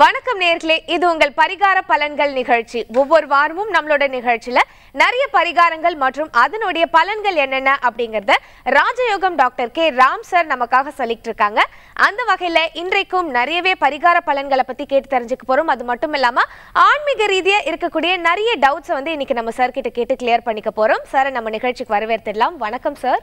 வணக்கம் நேர்களே இது உங்கள் பரிகார பலன்கள் நிகழ்ச்சி ஒவ்வொரு வாரமும் நம்மளோட நிகழ்ச்சியில நிறைய பரிகாரங்கள் மற்றும் அதனுடைய பலன்கள் என்னென்ன அப்படிங்கறத ராஜயோகம் டாக்டர் கே ராம் சார் நமக்காக சொல்லிட்டு இருக்காங்க அந்த வகையில இன்றைக்கும் நிறையவே பரிகார பலன்களை பத்தி கேட்டு தெரிஞ்சுக்க போறோம் அது மட்டும் இல்லாம ஆன்மீக ரீதியா இருக்கக்கூடிய நிறைய டவுட்ஸ் வந்து இன்னைக்கு நம்ம சார் கிட்ட கேட்டு கிளியர் பண்ணிக்க போறோம் சார் நம்ம நிகழ்ச்சிக்கு வரவேற்றிடலாம் வணக்கம் சார்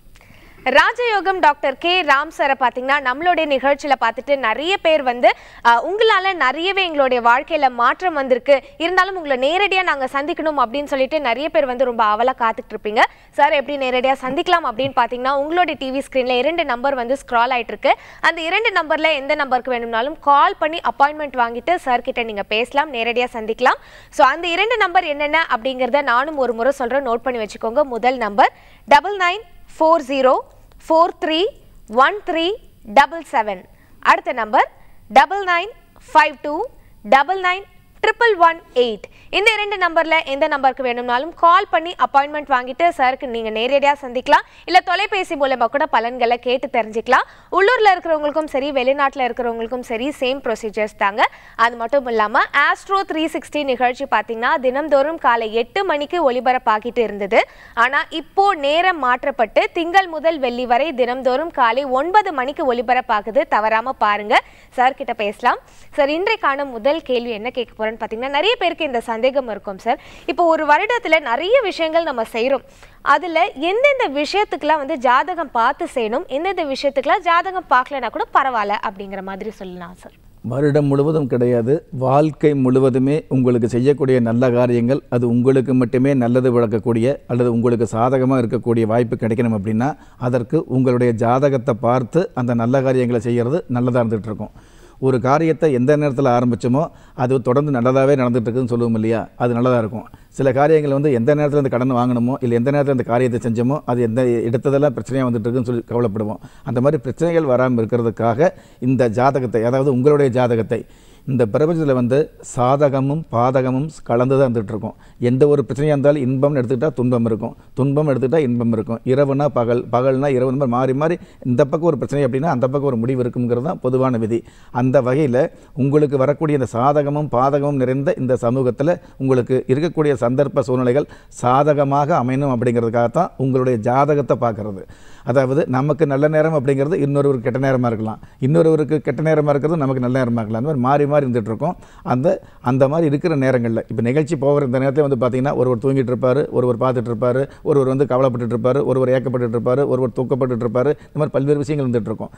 ராஜயோகம் டாக்டர் கே ராம் சாரை பார்த்தீங்கன்னா நம்மளுடைய நிகழ்ச்சியில் பார்த்துட்டு நிறைய பேர் வந்து உங்களால் நிறையவே எங்களுடைய வாழ்க்கையில் மாற்றம் வந்திருக்கு இருந்தாலும் உங்களை நேரடியாக நாங்கள் சந்திக்கணும் அப்படின்னு சொல்லிட்டு நிறைய பேர் வந்து ரொம்ப அவலாக காத்துக்கிட்டு இருப்பீங்க சார் எப்படி நேரடியாக சந்திக்கலாம் அப்படின்னு பார்த்தீங்கன்னா உங்களுடைய டிவி ஸ்க்ரீனில் இரண்டு நம்பர் வந்து ஸ்க்ரால் ஆகிட்டு இருக்கு அந்த இரண்டு நம்பரில் எந்த நம்பருக்கு வேணும்னாலும் கால் பண்ணி அப்பாயின்மெண்ட் வாங்கிட்டு சார் கிட்ட நீங்கள் பேசலாம் நேரடியாக சந்திக்கலாம் ஸோ அந்த இரண்டு நம்பர் என்னென்ன அப்படிங்கிறத நானும் ஒரு முறை சொல்கிறேன் நோட் பண்ணி வச்சுக்கோங்க முதல் number double nine four zero four three one three double seven அடுத்த number double nine five two double nine triple one eight இந்த இரண்டு நம்பரில் எந்த நம்பருக்கு வேணும்னாலும் கால் பண்ணி அப்பாயின்மெண்ட் வாங்கிட்டு சாருக்கு நீங்கள் நேரடியாக சந்திக்கலாம் இல்லை தொலைபேசி மூலமாக கூட பலன்களை கேட்டு தெரிஞ்சுக்கலாம் உள்ளூரில் இருக்கிறவங்களுக்கும் சரி வெளிநாட்டில் இருக்கிறவங்களுக்கும் சரி சேம் ப்ரொசீஜர்ஸ் தாங்க அது மட்டும் இல்லாமல் ஆஸ்ட்ரோ த்ரீ சிக்ஸ்டி நிகழ்ச்சி பார்த்தீங்கன்னா தினம்தோறும் காலை எட்டு மணிக்கு ஒளிபரப்பாகிட்டு இருந்தது ஆனால் இப்போது நேரம் மாற்றப்பட்டு திங்கள் முதல் வெள்ளி வரை தினம்தோறும் காலை ஒன்பது மணிக்கு ஒலிபரப்பாகுது தவறாமல் பாருங்கள் சார் கிட்ட பேசலாம் சார் இன்றைக்கான முதல் கேள்வி என்ன கேட்க போகிறேன் சொல்கிறேன்னு பார்த்தீங்கன்னா நிறைய பேருக்கு இந்த சந்தேகம் இருக்கும் சார் இப்போ ஒரு வருடத்தில் நிறைய விஷயங்கள் நம்ம செய்கிறோம் அதில் எந்தெந்த விஷயத்துக்கெலாம் வந்து ஜாதகம் பார்த்து செய்யணும் எந்தெந்த விஷயத்துக்கெலாம் ஜாதகம் பார்க்கலனா கூட பரவாயில்ல அப்படிங்கிற மாதிரி சொல்லலாம் சார் வருடம் முழுவதும் கிடையாது வாழ்க்கை முழுவதுமே உங்களுக்கு செய்யக்கூடிய நல்ல காரியங்கள் அது உங்களுக்கு மட்டுமே நல்லது விளக்கக்கூடிய அல்லது உங்களுக்கு சாதகமாக இருக்கக்கூடிய வாய்ப்பு கிடைக்கணும் அப்படின்னா அதற்கு உங்களுடைய ஜாதகத்தை பார்த்து அந்த நல்ல காரியங்களை செய்கிறது நல்லதாக இருந்துகிட்டு இருக்கும் ஒரு காரியத்தை எந்த நேரத்தில் ஆரம்பித்தோமோ அது தொடர்ந்து நல்லதாகவே நடந்துகிட்ருக்குன்னு சொல்லுவோம் இல்லையா அது நல்லதாக இருக்கும் சில காரியங்கள் வந்து எந்த நேரத்தில் அந்த கடன் வாங்கணுமோ இல்லை எந்த நேரத்தில் அந்த காரியத்தை செஞ்சோமோ அது எந்த எடுத்ததெல்லாம் பிரச்சனையாக வந்துட்டுருக்குன்னு சொல்லி கவலைப்படுவோம் அந்த மாதிரி பிரச்சனைகள் வராமல் இருக்கிறதுக்காக இந்த ஜாதகத்தை அதாவது உங்களுடைய ஜாதகத்தை இந்த பிரபஞ்சத்தில் வந்து சாதகமும் பாதகமும் கலந்து தான் இருந்துகிட்ருக்கோம் எந்த ஒரு பிரச்சனையாக இருந்தாலும் இன்பம்னு எடுத்துக்கிட்டால் துன்பம் இருக்கும் துன்பம் எடுத்துக்கிட்டால் இன்பம் இருக்கும் இரவுனா பகல் பகல்னா இரவு மாதிரி மாறி மாறி இந்த பக்கம் ஒரு பிரச்சனை அப்படின்னா அந்த பக்கம் ஒரு முடிவு இருக்குங்கிறது தான் பொதுவான விதி அந்த வகையில் உங்களுக்கு வரக்கூடிய இந்த சாதகமும் பாதகமும் நிறைந்த இந்த சமூகத்தில் உங்களுக்கு இருக்கக்கூடிய சந்தர்ப்ப சூழ்நிலைகள் சாதகமாக அமையணும் அப்படிங்கிறதுக்காக தான் உங்களுடைய ஜாதகத்தை பார்க்குறது அதாவது நமக்கு நல்ல நேரம் அப்படிங்கிறது இன்னொருவருக்கு கெட்ட நேரமாக இருக்கலாம் இன்னொருவருக்கு கெட்ட நேரமாக இருக்கிறது நமக்கு நல்ல நேரமாக இருக்கலாம் அந்த மாதிரி மாறி மாதிரி இருக்கோம் அந்த அந்த மாதிரி இருக்கிற நேரங்களில் இப்போ நிகழ்ச்சி போகிற இந்த நேரத்தில் வந்து பார்த்திங்கன்னா ஒருவர் தூங்கிட்டு இருப்பார் ஒருவர் பார்த்துட்டு இருப்பார் ஒருவர் வந்து கவலைப்பட்டு இருப்பார் ஒருவர் ஏக்கப்பட்டு இருப்பார் ஒருவர் தூக்கப்பட்டு இருப்பார் இந்த மாதிரி பல்வேறு விஷயங்கள் இருந்துகிட்ருக்கோம்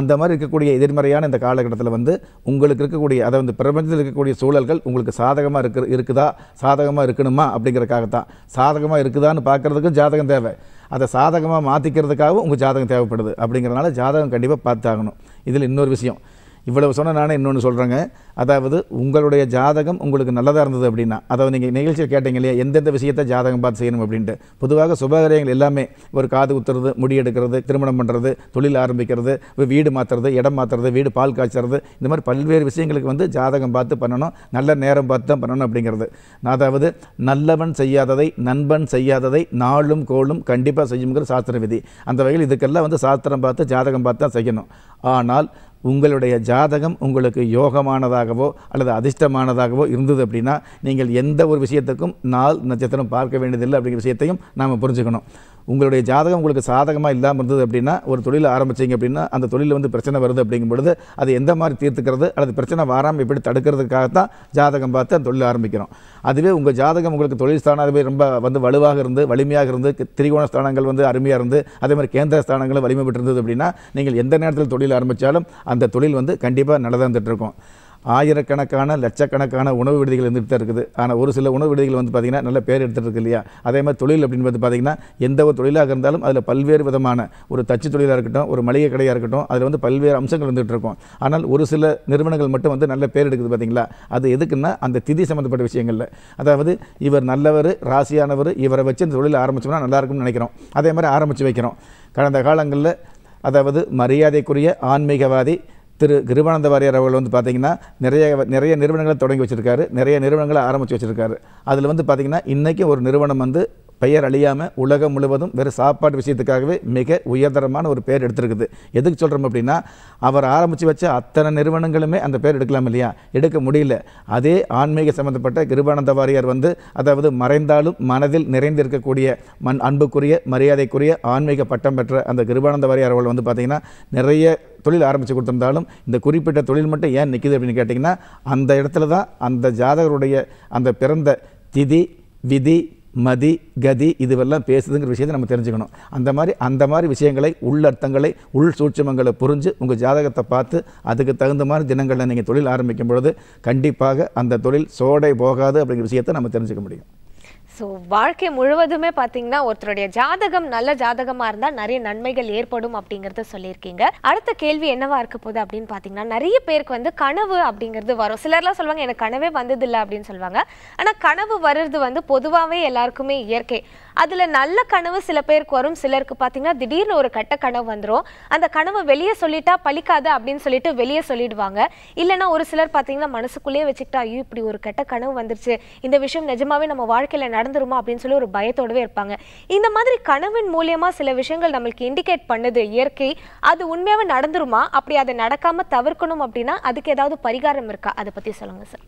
அந்த மாதிரி இருக்கக்கூடிய எதிர்மறையான இந்த காலகட்டத்தில் வந்து உங்களுக்கு இருக்கக்கூடிய அதை வந்து பிரபஞ்சத்தில் இருக்கக்கூடிய சூழல்கள் உங்களுக்கு சாதகமாக இருக்கு இருக்குதா சாதகமாக இருக்கணுமா அப்படிங்கிறக்காகத்தான் சாதகமாக இருக்குதான்னு பார்க்குறதுக்கும் ஜாதகம் தேவை அதை சாதகமாக மாற்றிக்கிறதுக்காகவும் உங்கள் ஜாதகம் தேவைப்படுது அப்படிங்கிறனால ஜாதகம் கண்டிப்பாக பார்த்தாகணும் இதில் இன்னொரு விஷயம் இவ்வளவு சொன்ன நானே இன்னொன்று சொல்கிறேங்க அதாவது உங்களுடைய ஜாதகம் உங்களுக்கு நல்லதாக இருந்தது அப்படின்னா அதாவது நீங்கள் நிகழ்ச்சியில் கேட்டீங்க இல்லையா எந்தெந்த விஷயத்தை ஜாதகம் பார்த்து செய்யணும் அப்படின்ட்டு பொதுவாக சுபகரியங்கள் எல்லாமே ஒரு காது குத்துறது முடி எடுக்கிறது திருமணம் பண்ணுறது தொழில் ஆரம்பிக்கிறது வீடு மாற்றுறது இடம் மாற்றுறது வீடு பால் காய்ச்சறது இந்த மாதிரி பல்வேறு விஷயங்களுக்கு வந்து ஜாதகம் பார்த்து பண்ணணும் நல்ல நேரம் பார்த்து தான் பண்ணணும் அப்படிங்கிறது அதாவது நல்லவன் செய்யாததை நண்பன் செய்யாததை நாளும் கோளும் கண்டிப்பாக செய்யுங்கிற சாஸ்திர விதி அந்த வகையில் இதுக்கெல்லாம் வந்து சாஸ்திரம் பார்த்து ஜாதகம் பார்த்து தான் செய்யணும் ஆனால் உங்களுடைய ஜாதகம் உங்களுக்கு யோகமானதாகவோ அல்லது அதிர்ஷ்டமானதாகவோ இருந்தது அப்படின்னா நீங்கள் எந்த ஒரு விஷயத்துக்கும் நாள் நட்சத்திரம் பார்க்க வேண்டியதில்லை அப்படிங்கிற விஷயத்தையும் நாம் புரிஞ்சுக்கணும் உங்களுடைய ஜாதகம் உங்களுக்கு சாதகமாக இல்லாமல் இருந்தது அப்படின்னா ஒரு தொழில் ஆரம்பிச்சிங்க அப்படின்னா அந்த தொழிலில் வந்து பிரச்சனை வருது அப்படிங்கும் பொழுது அது எந்த மாதிரி தீர்த்துக்கிறது அல்லது பிரச்சனை வராமல் எப்படி தடுக்கிறதுக்காகத்தான் ஜாதகம் பார்த்து அந்த தொழில் ஆரம்பிக்கிறோம் அதுவே உங்கள் ஜாதகம் உங்களுக்கு தொழில் ஸ்தானாதிபதி ரொம்ப வந்து வலுவாக இருந்து வலிமையாக இருந்து திரிகோண ஸ்தானங்கள் வந்து அருமையாக இருந்து அதே மாதிரி கேந்திர ஸ்தானங்களும் வலிமை பெற்றிருந்தது அப்படின்னா நீங்கள் எந்த நேரத்தில் தொழில் ஆரம்பித்தாலும் அந்த தொழில் வந்து கண்டிப்பாக நடந்துட்டு இருக்கும் ஆயிரக்கணக்கான லட்சக்கணக்கான உணவு விடுதிகள் இருந்துகிட்டு தான் இருக்குது ஆனால் ஒரு சில உணவு விடுதிகள் வந்து பார்த்திங்கன்னா நல்ல பேர் எடுத்துகிட்டு இருக்கு இல்லையா அதே மாதிரி தொழில் அப்படின்னு வந்து பார்த்திங்கன்னா எந்த ஒரு தொழிலாக இருந்தாலும் அதில் பல்வேறு விதமான ஒரு தச்சு தொழிலாக இருக்கட்டும் ஒரு மளிகை கடையாக இருக்கட்டும் அதில் வந்து பல்வேறு அம்சங்கள் வந்துகிட்டு இருக்கும் ஆனால் ஒரு சில நிறுவனங்கள் மட்டும் வந்து நல்ல பேர் எடுக்குது பார்த்திங்களா அது எதுக்குன்னா அந்த திதி சம்மந்தப்பட்ட விஷயங்களில் அதாவது இவர் நல்லவர் ராசியானவர் இவரை வச்சு இந்த தொழில் ஆரம்பிச்சோம்னா நல்லாயிருக்கும்னு நினைக்கிறோம் அதே மாதிரி ஆரம்பித்து வைக்கிறோம் கடந்த காலங்களில் அதாவது மரியாதைக்குரிய ஆன்மீகவாதி திரு கிருபானந்த வாரியார் அவர்கள் வந்து பார்த்திங்கன்னா நிறைய நிறைய நிறுவனங்களை தொடங்கி வச்சுருக்காரு நிறைய நிறுவனங்களை ஆரம்பித்து வச்சுருக்காரு அதில் வந்து பார்த்திங்கன்னா இன்றைக்கி ஒரு நிறுவனம் வந்து பெயர் அழியாமல் உலகம் முழுவதும் வெறும் சாப்பாடு விஷயத்துக்காகவே மிக உயர்தரமான ஒரு பேர் எடுத்திருக்குது எதுக்கு சொல்கிறோம் அப்படின்னா அவர் ஆரம்பித்து வச்ச அத்தனை நிறுவனங்களுமே அந்த பேர் எடுக்கலாம் இல்லையா எடுக்க முடியல அதே ஆன்மீக சம்மந்தப்பட்ட கிருபானந்த வாரியார் வந்து அதாவது மறைந்தாலும் மனதில் நிறைந்திருக்கக்கூடிய மண் அன்புக்குரிய மரியாதைக்குரிய ஆன்மீக பட்டம் பெற்ற அந்த கிருபானந்த வாரியார் அவர்கள் வந்து பார்த்திங்கன்னா நிறைய தொழில் ஆரம்பித்து கொடுத்துருந்தாலும் இந்த குறிப்பிட்ட தொழில் மட்டும் ஏன் நிற்கிது அப்படின்னு கேட்டிங்கன்னா அந்த இடத்துல தான் அந்த ஜாதகருடைய அந்த பிறந்த திதி விதி மதி கதி இதுவெல்லாம் பேசுதுங்கிற விஷயத்தை நம்ம தெரிஞ்சுக்கணும் அந்த மாதிரி அந்த மாதிரி விஷயங்களை உள் அர்த்தங்களை உள் சூட்சமங்களை புரிஞ்சு உங்கள் ஜாதகத்தை பார்த்து அதுக்கு தகுந்த மாதிரி தினங்களில் நீங்கள் தொழில் ஆரம்பிக்கும் பொழுது கண்டிப்பாக அந்த தொழில் சோடை போகாது அப்படிங்கிற விஷயத்தை நம்ம தெரிஞ்சுக்க முடியும் ஸோ வாழ்க்கை முழுவதுமே பார்த்தீங்கன்னா ஒருத்தருடைய ஜாதகம் நல்ல ஜாதகமாக இருந்தால் நிறைய நன்மைகள் ஏற்படும் அப்படிங்கிறத சொல்லியிருக்கீங்க அடுத்த கேள்வி என்னவா இருக்க போகுது அப்படின்னு பார்த்தீங்கன்னா நிறைய பேருக்கு வந்து கனவு அப்படிங்கிறது வரும் சிலர்லாம் சொல்லுவாங்க எனக்கு கனவே வந்ததில்லை அப்படின்னு சொல்லுவாங்க ஆனால் கனவு வர்றது வந்து பொதுவாகவே எல்லாருக்குமே இயற்கை அதில் நல்ல கனவு சில பேருக்கு வரும் சிலருக்கு பார்த்தீங்கன்னா திடீர்னு ஒரு கட்ட கனவு வந்துடும் அந்த கனவு வெளியே சொல்லிட்டா பழிக்காது அப்படின்னு சொல்லிட்டு வெளியே சொல்லிடுவாங்க இல்லைனா ஒரு சிலர் பார்த்தீங்கன்னா மனசுக்குள்ளேயே வச்சுக்கிட்டா ஐயோ இப்படி ஒரு கெட்ட கனவு வந்துருச்சு இந்த விஷயம் நிஜமாவே நம்ம வாழ்க்கையில் நடந்துருமா அப்படின்னு சொல்லி ஒரு பயத்தோடவே இருப்பாங்க இந்த மாதிரி கனவின் மூலியமாக சில விஷயங்கள் நம்மளுக்கு இண்டிகேட் பண்ணுது இயற்கை அது உண்மையாகவே நடந்துருமா அப்படி அதை நடக்காமல் தவிர்க்கணும் அப்படின்னா அதுக்கு ஏதாவது பரிகாரம் இருக்கா அதை பற்றி சொல்லுங்கள் சார்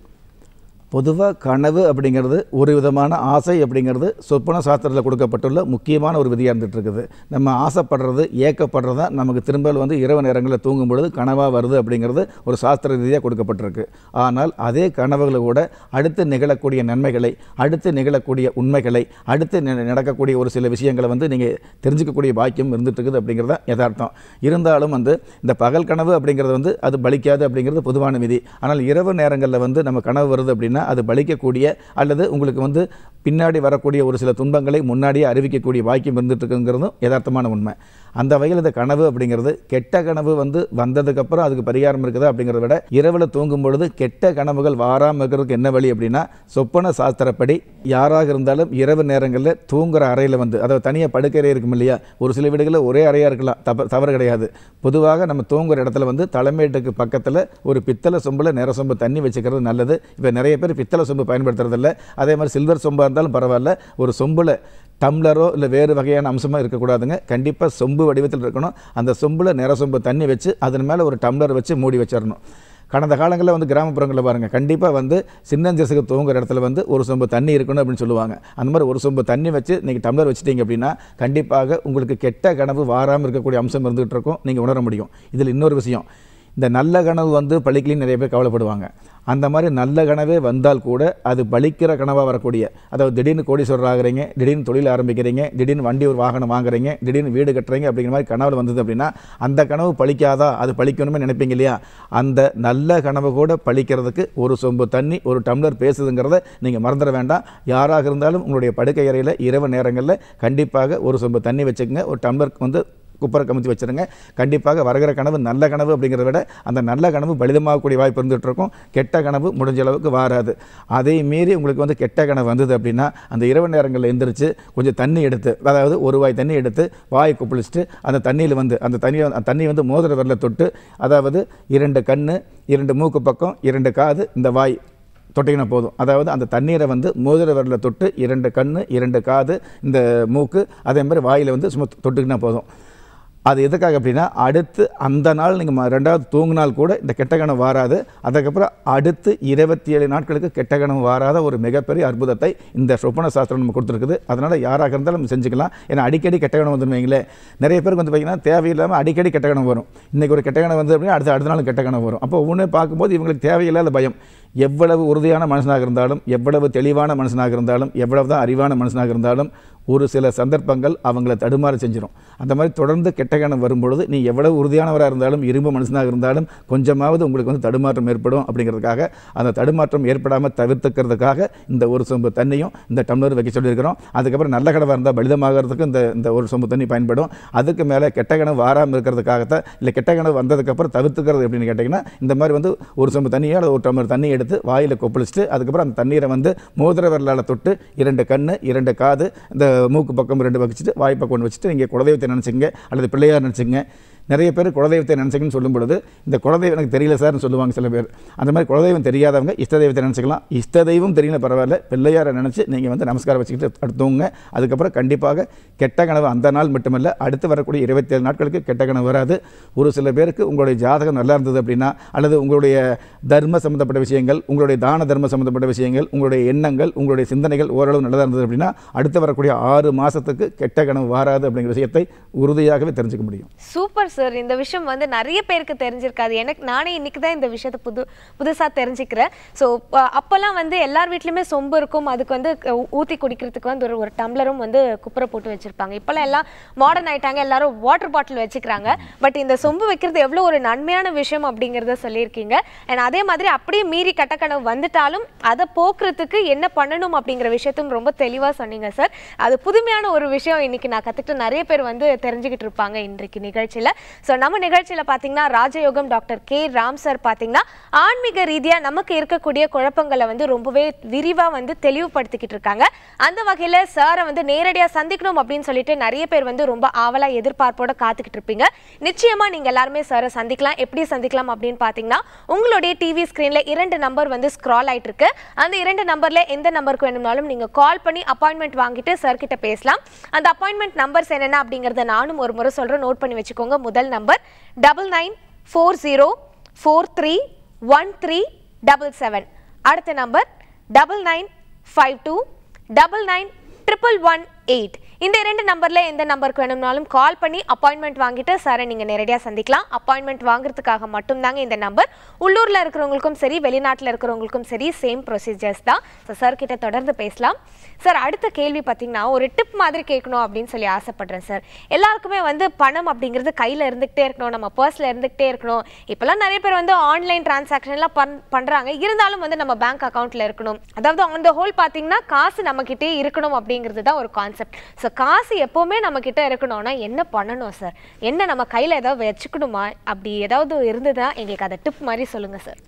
பொதுவாக கனவு அப்படிங்கிறது ஒரு விதமான ஆசை அப்படிங்கிறது சொப்பன சாஸ்திரத்தில் கொடுக்கப்பட்டுள்ள முக்கியமான ஒரு விதியாக இருந்துகிட்ருக்குது நம்ம ஆசைப்படுறது ஏக்கப்படுறதா நமக்கு திரும்ப வந்து இரவு நேரங்களில் தூங்கும் பொழுது கனவாக வருது அப்படிங்கிறது ஒரு சாஸ்திர ரீதியாக கொடுக்கப்பட்டிருக்கு ஆனால் அதே கனவுகளை கூட அடுத்து நிகழக்கூடிய நன்மைகளை அடுத்து நிகழக்கூடிய உண்மைகளை அடுத்து நடக்கக்கூடிய ஒரு சில விஷயங்களை வந்து நீங்கள் தெரிஞ்சுக்கக்கூடிய பாக்கியம் இருந்துகிட்ருக்குது அப்படிங்கிறது தான் யதார்த்தம் இருந்தாலும் வந்து இந்த பகல் கனவு அப்படிங்கிறது வந்து அது பலிக்காது அப்படிங்கிறது பொதுவான விதி ஆனால் இரவு நேரங்களில் வந்து நம்ம கனவு வருது அப்படின்னா அப்படின்னா அது பலிக்கக்கூடிய அல்லது உங்களுக்கு வந்து பின்னாடி வரக்கூடிய ஒரு சில துன்பங்களை முன்னாடியே அறிவிக்கக்கூடிய வாக்கியம் இருந்துட்டுருக்குங்கிறதும் யதார்த்தமான உண்மை அந்த வகையில் இந்த கனவு அப்படிங்கிறது கெட்ட கனவு வந்து வந்ததுக்கப்புறம் அதுக்கு பரிகாரம் இருக்குது அப்படிங்கிறத விட இரவில் தூங்கும் பொழுது கெட்ட கனவுகள் வாராமல் இருக்கிறதுக்கு என்ன வழி அப்படின்னா சொப்பன சாஸ்திரப்படி யாராக இருந்தாலும் இரவு நேரங்களில் தூங்குற அறையில் வந்து அதாவது தனியாக படுக்கறை இருக்கும் இல்லையா ஒரு சில வீடுகளில் ஒரே அறையாக இருக்கலாம் தப்பு தவறு கிடையாது பொதுவாக நம்ம தூங்குற இடத்துல வந்து தலைமையீட்டுக்கு பக்கத்தில் ஒரு பித்தளை சொம்பில் நிற சொம்பு தண்ணி வச்சுக்கிறது நல்லது இப்போ நிறைய பேர் மாதிரி பித்தளை சொம்பு பயன்படுத்துறதில்ல அதே மாதிரி சில்வர் சொம்பாக இருந்தாலும் பரவாயில்ல ஒரு சொம்பில் டம்ளரோ இல்லை வேறு வகையான அம்சமாக இருக்கக்கூடாதுங்க கண்டிப்பாக சொம்பு வடிவத்தில் இருக்கணும் அந்த சொம்பில் நிற சொம்பு தண்ணி வச்சு அதன் மேலே ஒரு டம்ளர் வச்சு மூடி வச்சிடணும் கடந்த காலங்களில் வந்து கிராமப்புறங்களில் பாருங்கள் கண்டிப்பாக வந்து சின்னஞ்சசுக்கு தூங்குற இடத்துல வந்து ஒரு சொம்பு தண்ணி இருக்கணும் அப்படின்னு சொல்லுவாங்க அந்த மாதிரி ஒரு சொம்பு தண்ணி வச்சு நீங்கள் டம்ளர் வச்சுட்டீங்க அப்படின்னா கண்டிப்பாக உங்களுக்கு கெட்ட கனவு வாராமல் இருக்கக்கூடிய அம்சம் இருந்துகிட்டு இருக்கும் நீங்கள் உணர முடியும் இதில் இன்னொரு விஷயம் இந்த நல்ல கனவு வந்து பழிக்கலின்னு நிறைய பேர் கவலைப்படுவாங்க அந்த மாதிரி நல்ல கனவே வந்தால் கூட அது பலிக்கிற கனவாக வரக்கூடிய அதாவது திடீர்னு கோடீஸ்வரர் ஆகிறீங்க திடீர்னு தொழில் ஆரம்பிக்கிறீங்க திடீர்னு வண்டி ஒரு வாகனம் வாங்குறீங்க திடீர்னு வீடு கட்டுறீங்க அப்படிங்கிற மாதிரி கனவு வந்தது அப்படின்னா அந்த கனவு பழிக்காதா அது பழிக்கணுமே நினைப்பீங்க இல்லையா அந்த நல்ல கனவு கூட பழிக்கிறதுக்கு ஒரு சொம்பு தண்ணி ஒரு டம்ளர் பேசுதுங்கிறத நீங்கள் மறந்துட வேண்டாம் யாராக இருந்தாலும் உங்களுடைய படுக்கை அறையில் இரவு நேரங்களில் கண்டிப்பாக ஒரு சொம்பு தண்ணி வச்சுக்கோங்க ஒரு டம்ளர் வந்து குப்பரை கமுத்தி வச்சுருங்க கண்டிப்பாக வருகிற கனவு நல்ல கனவு அப்படிங்கிறத விட அந்த நல்ல கனவு பலிதமாகக்கூடிய வாய்ப்பு இருந்துகிட்ருக்கும் கெட்ட கனவு முடிஞ்ச அளவுக்கு வாராது அதே மீறி உங்களுக்கு வந்து கெட்ட கனவு வந்தது அப்படின்னா அந்த இரவு நேரங்களில் எழுந்திரிச்சு கொஞ்சம் தண்ணி எடுத்து அதாவது ஒரு வாய் தண்ணி எடுத்து வாயை குப்பிளிச்சிட்டு அந்த தண்ணியில் வந்து அந்த தண்ணியை அந்த தண்ணி வந்து மோதிர வரல தொட்டு அதாவது இரண்டு கண் இரண்டு மூக்கு பக்கம் இரண்டு காது இந்த வாய் தொட்டிங்கன்னா போதும் அதாவது அந்த தண்ணீரை வந்து மோதிர விரல தொட்டு இரண்டு கண் இரண்டு காது இந்த மூக்கு அதே மாதிரி வாயில் வந்து சும்மா தொட்டுக்கினா போதும் அது எதுக்காக அப்படின்னா அடுத்து அந்த நாள் நீங்கள் ரெண்டாவது தூங்கினால் கூட இந்த கெட்ட கணம் வாராது அதுக்கப்புறம் அடுத்து இருபத்தி ஏழு நாட்களுக்கு கெட்ட கணம் வாராத ஒரு மிகப்பெரிய அற்புதத்தை இந்த சொப்பன சாஸ்திரம் நம்ம கொடுத்துருக்குது அதனால் யாராக இருந்தாலும் நம்ம செஞ்சுக்கலாம் ஏன்னா அடிக்கடி கெட்ட கணம் வந்துருவீங்களே நிறைய பேருக்கு வந்து பார்த்திங்கன்னா தேவையில்லாமல் அடிக்கடி கெட்ட கணம் வரும் இன்றைக்கி ஒரு கெட்ட கணம் வந்து அப்படின்னா அடுத்த அடுத்த நாள் கெட்ட கணம் வரும் அப்போ ஒன்று பார்க்கும்போது இவங்களுக்கு தேவையில்லாத பயம் எவ்வளவு உறுதியான மனுஷனாக இருந்தாலும் எவ்வளவு தெளிவான மனுஷனாக இருந்தாலும் எவ்வளவு தான் அறிவான மனுஷனாக இருந்தாலும் ஒரு சில சந்தர்ப்பங்கள் அவங்கள தடுமாறி செஞ்சிடும் அந்த மாதிரி தொடர்ந்து கெட்ட கணம் வரும்பொழுது நீ எவ்வளவு உறுதியானவராக இருந்தாலும் இரும்பு மனுஷனாக இருந்தாலும் கொஞ்சமாவது உங்களுக்கு வந்து தடுமாற்றம் ஏற்படும் அப்படிங்கிறதுக்காக அந்த தடுமாற்றம் ஏற்படாமல் தவிர்த்துக்கிறதுக்காக இந்த ஒரு சொம்பு தண்ணியும் இந்த டம்ளர் வைக்க சொல்லியிருக்கிறோம் அதுக்கப்புறம் நல்ல கடவாக இருந்தால் பலிதமாகிறதுக்கு இந்த இந்த ஒரு சொம்பு தண்ணி பயன்படும் அதுக்கு மேலே கெட்ட கணம் வாராமல் இருக்கிறதுக்காகத்தான் இல்லை கெட்ட வந்ததுக்கப்புறம் தவிர்த்துக்கிறது எப்படின்னு கேட்டிங்கன்னா இந்த மாதிரி வந்து ஒரு சொம்பு தண்ணியோ அல்லது ஒரு டம்ளர் தண்ணி எடுத்து வாயில் கொப்பளிச்சுட்டு அதுக்கப்புறம் அந்த தண்ணீரை வந்து மோதிர விரலால் தொட்டு இரண்டு கண் இரண்டு காது இந்த மூக்கு பக்கம் ரெண்டு வச்சுட்டு வாய்ப்பை கொண்டு வச்சுட்டு நீங்கள் குலதெய்வத்தை நினச்சிங்க அல்லது பிள்ளையார் நினச்சிங்க நிறைய பேர் குலதெய்வத்தை நினச்சிக்கன்னு சொல்லும் பொழுது இந்த குலதெய்வம் எனக்கு தெரியல சார்னு சொல்லுவாங்க சில பேர் அந்த மாதிரி குலதெய்வம் தெரியாதவங்க இஷ்ட தெய்வத்தை நினச்சிக்கலாம் இஷ்ட தெய்வம் தெரியல பரவாயில்ல பிள்ளையாரை நினச்சி நீங்கள் வந்து நமஸ்காரம் வச்சுக்கிட்டு அடுத்தவங்க அதுக்கப்புறம் கண்டிப்பாக கெட்ட கனவு அந்த நாள் மட்டுமல்ல அடுத்து வரக்கூடிய இருபத்தேழு நாட்களுக்கு கெட்ட கனவு வராது ஒரு சில பேருக்கு உங்களுடைய ஜாதகம் நல்லா இருந்தது அப்படின்னா அல்லது உங்களுடைய தர்ம சம்மந்தப்பட்ட விஷயங்கள் உங்களுடைய தான தர்ம சம்மந்தப்பட்ட விஷயங்கள் உங்களுடைய எண்ணங்கள் உங்களுடைய சிந்தனைகள் ஓரளவு நல்லதாக இருந்தது அப்படின்னா அடுத்து வரக்கூடிய ஆறு மாதத்துக்கு கெட்ட கனவு வராது அப்படிங்கிற விஷயத்தை உறுதியாகவே தெரிஞ்சுக்க முடியும் சூப்பர் சார் இந்த விஷயம் வந்து நிறைய பேருக்கு தெரிஞ்சிருக்காது எனக்கு நானே இன்னைக்கு தான் இந்த விஷயத்தை புது புதுசாக தெரிஞ்சுக்கிறேன் ஸோ அப்போல்லாம் வந்து எல்லார் வீட்லையுமே சொம்பு இருக்கும் அதுக்கு வந்து ஊற்றி குடிக்கிறதுக்கு வந்து ஒரு ஒரு டம்ளரும் வந்து குப்பரை போட்டு வச்சுருப்பாங்க இப்போல்லாம் எல்லாம் மாடர்ன் ஆகிட்டாங்க எல்லாரும் வாட்டர் பாட்டில் வச்சுக்கிறாங்க பட் இந்த சொம்பு வைக்கிறது எவ்வளோ ஒரு நன்மையான விஷயம் அப்படிங்கிறத சொல்லியிருக்கீங்க அண்ட் அதே மாதிரி அப்படியே மீறி கட்டக்கணவு வந்துட்டாலும் அதை போக்குறதுக்கு என்ன பண்ணணும் அப்படிங்கிற விஷயத்தும் ரொம்ப தெளிவாக சொன்னீங்க சார் அது புதுமையான ஒரு விஷயம் இன்னைக்கு நான் கற்றுக்கிட்டு நிறைய பேர் வந்து தெரிஞ்சுக்கிட்டு இருப்பாங்க இன்றைக்கு நிகழ்ச்சியில் ஸோ நம்ம நிகழ்ச்சியில் பார்த்தீங்கன்னா ராஜயோகம் டாக்டர் கே ராம் சார் பார்த்தீங்கன்னா ஆன்மீக ரீதியாக நமக்கு இருக்கக்கூடிய குழப்பங்களை வந்து ரொம்பவே விரிவாக வந்து தெளிவுபடுத்திக்கிட்டு இருக்காங்க அந்த வகையில் சாரை வந்து நேரடியாக சந்திக்கணும் அப்படின்னு சொல்லிட்டு நிறைய பேர் வந்து ரொம்ப ஆவலாக எதிர்பார்ப்போட காத்துக்கிட்டு இருப்பீங்க நிச்சயமாக நீங்கள் எல்லாருமே சாரை சந்திக்கலாம் எப்படி சந்திக்கலாம் அப்படின்னு பார்த்தீங்கன்னா உங்களுடைய டிவி ஸ்க்ரீனில் இரண்டு நம்பர் வந்து ஸ்க்ரால் ஆகிட்டு இருக்கு அந்த இரண்டு நம்பரில் எந்த நம்பருக்கு வேணும்னாலும் நீங்கள் கால் பண்ணி அப்பாயின்மெண்ட் வாங்கிட்டு சார்கிட்ட பேசலாம் அந்த அப்பாயின்மெண்ட் நம்பர்ஸ் என்னென்ன அப்படிங்கிறத நானும் ஒரு முறை சொல்கிறேன் நோட் பண்ணி வச்சுக்கோங்க முதல் number double nine four zero four three one three double seven அடுத்த number double nine five two double nine triple one eight இந்த இரண்டு நம்பரில் எந்த நம்பருக்கு வேணும்னாலும் கால் பண்ணி அப்பாயின்மெண்ட் வாங்கிட்டு சாரை நீங்கள் நேரடியாக சந்திக்கலாம் அப்பாயின்மெண்ட் வாங்குறதுக்காக மட்டும்தாங்க இந்த நம்பர் உள்ளூரில் இருக்கிறவங்களுக்கும் சரி வெளிநாட்டில் இருக்கிறவங்களுக்கும் சரி சேம் ப்ரொசீஜர்ஸ் தான் ஸோ சார் கிட்ட தொடர்ந்து பேசலாம் சார் அடுத்த கேள்வி பார்த்தீங்கன்னா ஒரு டிப் மாதிரி கேட்கணும் அப்படின்னு சொல்லி ஆசைப்படுறேன் சார் எல்லாருக்குமே வந்து பணம் அப்படிங்கிறது கையில் இருந்துகிட்டே இருக்கணும் நம்ம பர்ஸில் இருந்துகிட்டே இருக்கணும் இப்போல்லாம் நிறைய பேர் வந்து ஆன்லைன் டிரான்சாக்ஷன்லாம் பண் பண்ணுறாங்க இருந்தாலும் வந்து நம்ம பேங்க் அக்கௌண்ட்டில் இருக்கணும் அதாவது ஆன் த ஹோல் பார்த்தீங்கன்னா காசு நம்மக்கிட்டே இருக்கணும் அப்படிங்கிறது தான் ஒரு கான்செப்ட் ஸோ காசு எப்போவுமே கிட்ட இருக்கணும்னா என்ன பண்ணணும் சார் என்ன நம்ம கையில் ஏதாவது வச்சுக்கணுமா அப்படி ஏதாவது இருந்ததுன்னா எங்களுக்கு அதை டிப் மாதிரி சொல்லுங்கள் சார்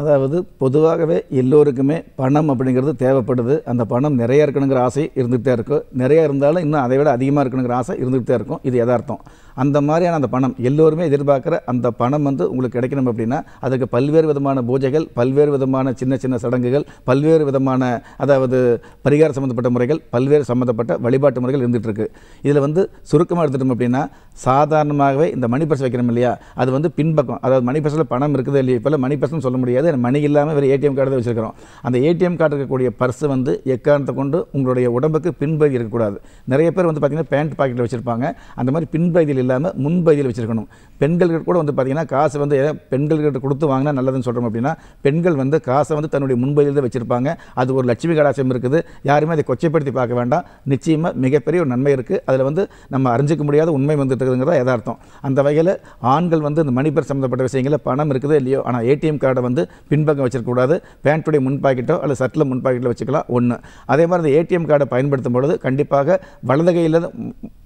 அதாவது பொதுவாகவே எல்லோருக்குமே பணம் அப்படிங்கிறது தேவைப்படுது அந்த பணம் நிறையா இருக்கணுங்கிற ஆசை இருந்துகிட்டே இருக்கும் நிறையா இருந்தாலும் இன்னும் அதை விட அதிகமாக இருக்கணுங்கிற ஆசை இருந்துகிட்டே இருக்கும் இது யதார்த்தம் அந்த மாதிரியான அந்த பணம் எல்லோருமே எதிர்பார்க்குற அந்த பணம் வந்து உங்களுக்கு கிடைக்கணும் அப்படின்னா அதுக்கு பல்வேறு விதமான பூஜைகள் பல்வேறு விதமான சின்ன சின்ன சடங்குகள் பல்வேறு விதமான அதாவது பரிகார சம்மந்தப்பட்ட முறைகள் பல்வேறு சம்மந்தப்பட்ட வழிபாட்டு முறைகள் இருந்துகிட்ருக்கு இதில் வந்து சுருக்கமாக எடுத்துட்டோம் அப்படின்னா சாதாரணமாகவே இந்த மணி பர்ஸ் வைக்கிறோம் இல்லையா அது வந்து பின்பக்கம் அதாவது மணி பர்ஸில் பணம் இருக்குது இல்லையா இப்போ மணி பர்ஸ்னு சொல்ல முடியாது மணி இல்லாமல் வேறு ஏடிஎம் கார்டு தான் வச்சுருக்கிறோம் அந்த ஏடிஎம் கார்டு இருக்கக்கூடிய பர்ஸ் வந்து எக்காரணத்தை கொண்டு உங்களுடைய உடம்புக்கு பின்பகுதி இருக்கக்கூடாது நிறைய பேர் வந்து பார்த்திங்கன்னா பேண்ட் பாக்கெட்டில் வச்சுருப்பாங்க அந்த மாதிரி பின்பகுதியில் இல்லாமல் முன்பதியில் வச்சுருக்கணும் பெண்கள்கிட்ட கூட வந்து பார்த்திங்கன்னா காசு வந்து பெண்கள்கிட்ட கொடுத்து வாங்கினா நல்லதுன்னு சொல்கிறோம் அப்படின்னா பெண்கள் வந்து காசை வந்து தன்னுடைய முன்பதியில் தான் வச்சுருப்பாங்க அது ஒரு லட்சுமி கடாசியம் இருக்குது யாருமே அதை கொச்சைப்படுத்தி பார்க்க வேண்டாம் நிச்சயமாக மிகப்பெரிய ஒரு நன்மை இருக்குது அதில் வந்து நம்ம அறிஞ்சிக்க முடியாத உண்மை வந்துட்டுங்கிறதா எதார்த்தம் யதார்த்தம் அந்த வகையில் ஆண்கள் வந்து இந்த மணிப்பர் சம்மந்தப்பட்ட விஷயங்களில் பணம் இருக்குது இல்லையோ ஆனால் ஏடிஎம் கார்டை வந்து பின்பக்கம் வச்சிருக்கக்கூடாது பேண்ட்டுடைய முன் பாக்கெட்டோ அல்லது சட்டில் முன் பாக்கெட்டில் வச்சுக்கலாம் ஒன்று அதே மாதிரி இந்த ஏடிஎம் கார்டை பயன்படுத்தும் பொழுது கண்டிப்பாக வலது கையில்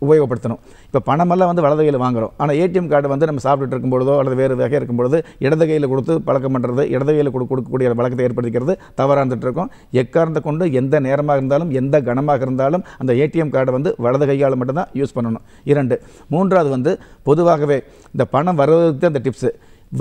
உபயோகப்படுத்தணும் இப்போ பணமெல்லாம் வந்து வலது கையில் வாங்குகிறோம் ஆனால் ஏடிஎம் கார்டு வந்து நம்ம சாப்பிட்டு இருக்கும் பொழுதோ அல்லது வேறு வகையாக இருக்கும் பொழுது இடது கையில் கொடுத்து பழக்கம் பண்ணுறது இடது கையில் கொடு கொடுக்கக்கூடிய பழக்கத்தை ஏற்படுத்திக்கிறது தவறாக இருந்துகிட்டு இருக்கும் கொண்டு எந்த நேரமாக இருந்தாலும் எந்த கனமாக இருந்தாலும் அந்த ஏடிஎம் கார்டை வந்து வலது கையால் மட்டும்தான் யூஸ் பண்ணணும் இரண்டு மூன்றாவது வந்து பொதுவாகவே இந்த பணம் வருவதற்கு அந்த டிப்ஸு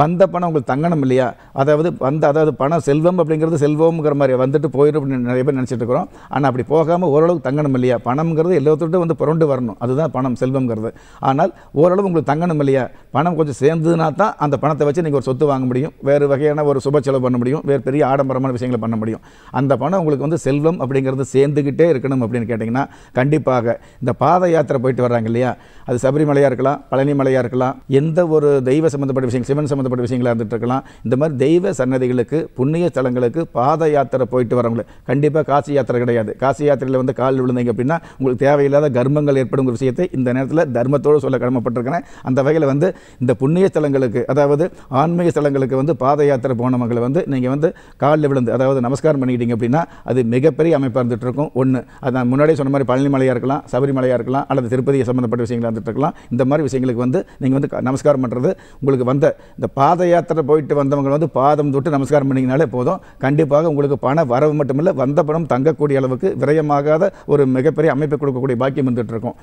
வந்த பணம் உங்களுக்கு தங்கணும் இல்லையா அதாவது வந்த அதாவது பணம் செல்வம் அப்படிங்கிறது செல்வம்ங்கிற மாதிரி வந்துட்டு போயிடும் அப்படின்னு நிறைய பேர் நினச்சிட்டு இருக்கிறோம் ஆனால் அப்படி போகாமல் ஓரளவுக்கு தங்கணும் இல்லையா பணம்ங்கிறது எல்லாத்தோட வந்து புரண்டு வரணும் அதுதான் பணம் செல்வம்ங்கிறது ஆனால் ஓரளவு உங்களுக்கு தங்கணும் இல்லையா பணம் கொஞ்சம் சேர்ந்ததுனா தான் அந்த பணத்தை வச்சு நீங்கள் ஒரு சொத்து வாங்க முடியும் வேறு வகையான ஒரு சுப செலவு பண்ண முடியும் வேறு பெரிய ஆடம்பரமான விஷயங்களை பண்ண முடியும் அந்த பணம் உங்களுக்கு வந்து செல்வம் அப்படிங்கிறது சேர்ந்துக்கிட்டே இருக்கணும் அப்படின்னு கேட்டிங்கன்னா கண்டிப்பாக இந்த பாத யாத்திரை போயிட்டு வராங்க இல்லையா அது சபரிமலையாக இருக்கலாம் பழனி மலையாக இருக்கலாம் எந்த ஒரு தெய்வ சம்மந்தப்பட்ட விஷயம் சிவன் சம்மந்தப்பட்ட விஷயங்களாக இருக்கலாம் இந்த மாதிரி தெய்வ சன்னதிகளுக்கு புண்ணிய ஸ்தலங்களுக்கு பாத யாத்திரை போயிட்டு வரவங்களுக்கு கண்டிப்பாக காசி யாத்திரை கிடையாது காசி யாத்திரையில் வந்து காலில் விழுந்தீங்க அப்படின்னா உங்களுக்கு தேவையில்லாத கர்மங்கள் ஏற்படும் விஷயத்தை இந்த நேரத்தில் தர்மத்தோடு சொல்ல கடமைப்பட்டிருக்கிறேன் அந்த வகையில் வந்து இந்த புண்ணிய ஸ்தலங்களுக்கு அதாவது ஆன்மீக ஸ்தலங்களுக்கு வந்து பாத யாத்திரை போனவங்களை வந்து நீங்கள் வந்து காலில் விழுந்து அதாவது நமஸ்காரம் பண்ணிக்கிட்டீங்க அப்படின்னா அது மிகப்பெரிய அமைப்பாக இருந்துகிட்டு இருக்கும் ஒன்று அது நான் முன்னாடியே சொன்ன மாதிரி பழனி மலையாக இருக்கலாம் சபரிமலையாக இருக்கலாம் அல்லது திருப்பதியை சம்மந்தப்பட்ட விஷயங்களாக இருந்துகிட்டு இருக்கலாம் இந்த மாதிரி விஷயங்களுக்கு வந்து நீங்கள் வந்து நமஸ்காரம் பண்ணுறது உங்களுக்கு வந்த இந்த பாத யாத்திரை போயிட்டு வந்தவங்க வந்து பாதம் தொட்டு நமஸ்காரம் பண்ணிங்கனாலே போதும் கண்டிப்பாக உங்களுக்கு பண வரவு மட்டுமில்லை வந்த பணம் தங்கக்கூடிய அளவுக்கு விரயமாகாத ஒரு மிகப்பெரிய அமைப்பை கொடுக்கக்கூடிய பாக்கியம் வந்துட்டு இருக்கும்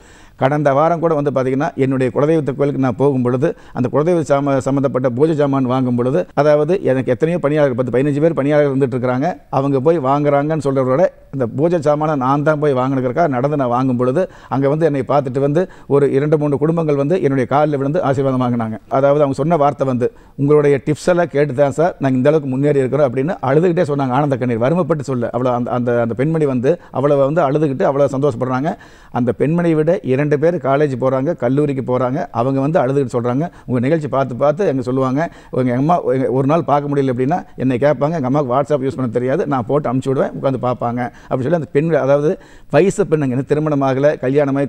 கடந்த வாரம் கூட வந்து பார்த்திங்கன்னா என்னுடைய குலதெய்வத்து கோயிலுக்கு நான் போகும் பொழுது அந்த குலதெய்வ சாம சம்மந்தப்பட்ட பூஜை சாமான் வாங்கும் பொழுது அதாவது எனக்கு எத்தனையோ பணியாளர்கள் பத்து பதினஞ்சு பேர் பணியாளர்கள் வந்துட்டு இருக்கிறாங்க அவங்க போய் வாங்குறாங்கன்னு சொல்கிறவரோட இந்த பூஜை சாமானை நான் தான் போய் வாங்கினுக்கிறக்கா நடந்து நான் வாங்கும் பொழுது அங்கே வந்து என்னை பார்த்துட்டு வந்து ஒரு இரண்டு மூன்று குடும்பங்கள் வந்து என்னுடைய காலில் விழுந்து ஆசீர்வாதம் வாங்கினாங்க அதாவது அவங்க சொன்ன வார்த்தை வந்து உங்களுடைய டிப்ஸ் எல்லாம் கேட்டு தான் சார் நாங்கள் இந்த அளவுக்கு முன்னேறி இருக்கிறோம் அப்படின்னு அழுதுகிட்டே சொன்னாங்க ஆனந்த கண்ணீர் வறுமைப்பட்டு சொல்ல அவ்வளோ அந்த அந்த அந்த பெண்மணி வந்து அவ்வளோ வந்து அழுதுகிட்டு அவ்வளோ சந்தோஷப்படுறாங்க அந்த பெண்மணியை விட இரண்டு பேர் காலேஜ் போகிறாங்க கல்லூரிக்கு போகிறாங்க அவங்க வந்து அழுதுகிட்டு சொல்கிறாங்க உங்கள் நிகழ்ச்சி பார்த்து பார்த்து எங்கள் சொல்லுவாங்க எங்கள் அம்மா ஒரு நாள் பார்க்க முடியல அப்படின்னா என்னை கேட்பாங்க எங்கள் அம்மாவுக்கு வாட்ஸ்அப் யூஸ் பண்ண தெரியாது நான் போட்டு அமுச்சு விடுவேன் உட்காந்து பார்ப்பாங்க அப்படின்னு சொல்லி அந்த பெண் அதாவது வயசு பெண்ணுங்க திருமணம் ஆகலை கல்யாணமாகி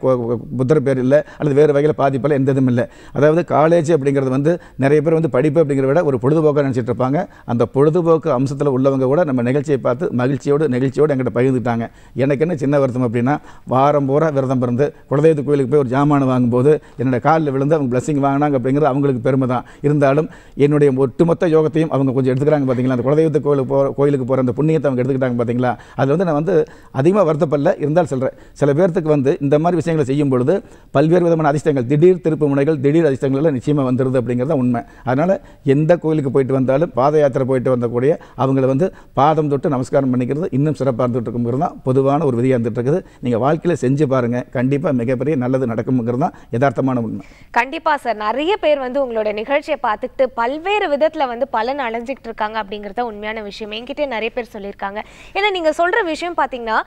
புத்தர் பேர் இல்லை அல்லது வேறு வகையில் பாதிப்பெல்லாம் எந்த இதுவும் இல்லை அதாவது காலேஜ் அப்படிங்கிறது வந்து நிறைய பேர் வந்து படிப்பு அப்படிங்கிற விட ஒரு பொழுதுபோக்காக நினச்சிட்டு இருப்பாங்க அந்த பொழுதுபோக்கு அம்சத்தில் உள்ளவங்க கூட நம்ம நிகழ்ச்சியை பார்த்து மகிழ்ச்சியோடு நிகழ்ச்சியோடு எங்கிட்ட பகிர்ந்துட்டாங்க எனக்கு என்ன சின்ன வருத்தம் அப்படின்னா வாரம் பூரா விரதம் பிறந்து குலதெய்வத்து கோயிலுக்கு போய் ஒரு ஜாமான் வாங்கும்போது என்னோடய காலில் விழுந்து அவங்க பிளஸ்ஸிங் வாங்கினாங்க அப்படிங்கிறது அவங்களுக்கு பெருமை தான் இருந்தாலும் என்னுடைய ஒட்டுமொத்த யோகத்தையும் அவங்க கொஞ்சம் எடுத்துக்கிறாங்க பார்த்தீங்களா அந்த குலதெய்வத்து கோயிலுக்கு போகிற கோயிலுக்கு போகிற அந்த புண்ணியத்தை அவங்க எடுத்துக்கிட்டாங்க பார்த்தீங்களா அதில் வந்து நான் வந்து அதிகமாக வருத்தப்படல இருந்தால் சொல்கிறேன் சில பேர்த்துக்கு வந்து இந்த மாதிரி விஷயங்களை செய்யும் பொழுது பல்வேறு விதமான அதிர்ஷ்டங்கள் திடீர் திருப்பு முனைகள் திடீர் அதிர்ஷ்டங்கள் நிச்சயமாக வந்துடுது அப்படிங்கிறது உண்மை அதனால் அதனால் எந்த கோயிலுக்கு போயிட்டு வந்தாலும் பாத யாத்திரை போயிட்டு வந்தக்கூடிய அவங்கள வந்து பாதம் தொட்டு நமஸ்காரம் பண்ணிக்கிறது இன்னும் சிறப்பாக இருந்துகிட்ருக்குங்கிறது தான் பொதுவான ஒரு விதியாக இருக்குது நீங்கள் வாழ்க்கையில் செஞ்சு பாருங்கள் கண்டிப்பாக மிகப்பெரிய நல்லது நடக்கும்ங்கிறது தான் யதார்த்தமான உண்மை கண்டிப்பாக சார் நிறைய பேர் வந்து உங்களோட நிகழ்ச்சியை பார்த்துக்கிட்டு பல்வேறு விதத்தில் வந்து பலன் அடைஞ்சிக்கிட்டு இருக்காங்க அப்படிங்கிறத உண்மையான விஷயம் என்கிட்டே நிறைய பேர் சொல்லியிருக்காங்க ஏன்னா நீங்கள் சொல்கிற விஷயம் பார்த்தீங்கன்னா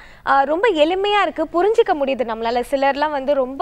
ரொம்ப எளிமையாக இருக்குது புரிஞ்சிக்க முடியுது நம்மளால் சிலர்லாம் வந்து ரொம்ப